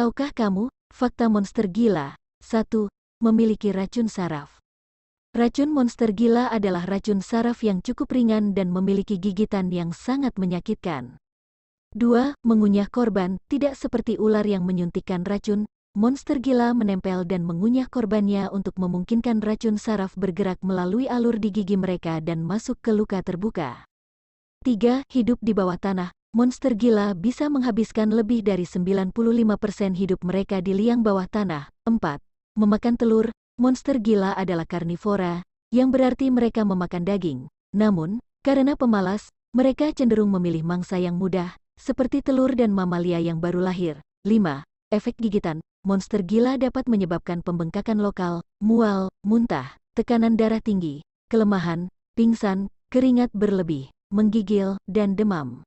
Tahukah kamu, fakta monster gila? 1. Memiliki racun saraf. Racun monster gila adalah racun saraf yang cukup ringan dan memiliki gigitan yang sangat menyakitkan. 2. Mengunyah korban, tidak seperti ular yang menyuntikkan racun, monster gila menempel dan mengunyah korbannya untuk memungkinkan racun saraf bergerak melalui alur di gigi mereka dan masuk ke luka terbuka. 3. Hidup di bawah tanah, Monster gila bisa menghabiskan lebih dari 95% hidup mereka di liang bawah tanah. 4. Memakan telur, monster gila adalah karnivora, yang berarti mereka memakan daging. Namun, karena pemalas, mereka cenderung memilih mangsa yang mudah, seperti telur dan mamalia yang baru lahir. 5. Efek gigitan, monster gila dapat menyebabkan pembengkakan lokal, mual, muntah, tekanan darah tinggi, kelemahan, pingsan, keringat berlebih, menggigil, dan demam.